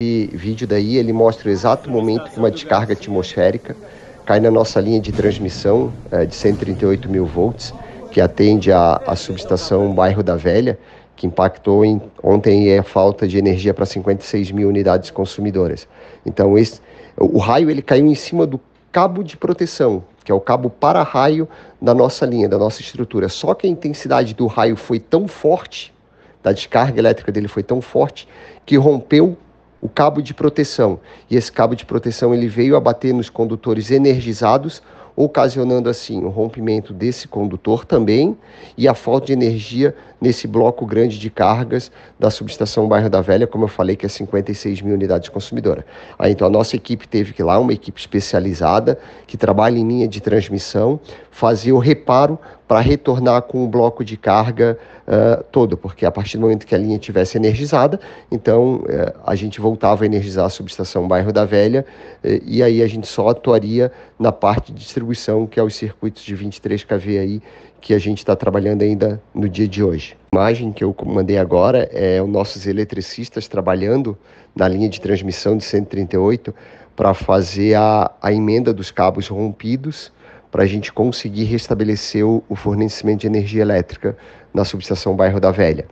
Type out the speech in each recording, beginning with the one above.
Esse vídeo daí ele mostra o exato momento que uma descarga atmosférica cai na nossa linha de transmissão é, de 138 mil volts, que atende a, a subestação Bairro da Velha, que impactou em, ontem é falta de energia para 56 mil unidades consumidoras. Então esse, o raio ele caiu em cima do cabo de proteção, que é o cabo para-raio da nossa linha, da nossa estrutura. Só que a intensidade do raio foi tão forte, da descarga elétrica dele foi tão forte, que rompeu o cabo de proteção. E esse cabo de proteção ele veio a bater nos condutores energizados, ocasionando assim o rompimento desse condutor também e a falta de energia nesse bloco grande de cargas da subestação Bairro da Velha, como eu falei, que é 56 mil unidades consumidora. Aí, então a nossa equipe teve que ir lá, uma equipe especializada que trabalha em linha de transmissão, fazer o reparo para retornar com o bloco de carga uh, todo, porque a partir do momento que a linha tivesse energizada, então uh, a gente voltava a energizar a subestação Bairro da Velha uh, e aí a gente só atuaria na parte de distribuição, que é os circuitos de 23 kV aí que a gente está trabalhando ainda no dia de hoje. A imagem que eu mandei agora é os nossos eletricistas trabalhando na linha de transmissão de 138 para fazer a, a emenda dos cabos rompidos para a gente conseguir restabelecer o, fornecimento de energia elétrica na subestação Bairro da Velha.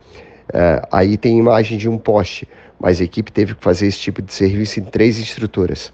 É, aí tem imagem de um poste, mas a equipe teve que fazer esse tipo de serviço em três estruturas.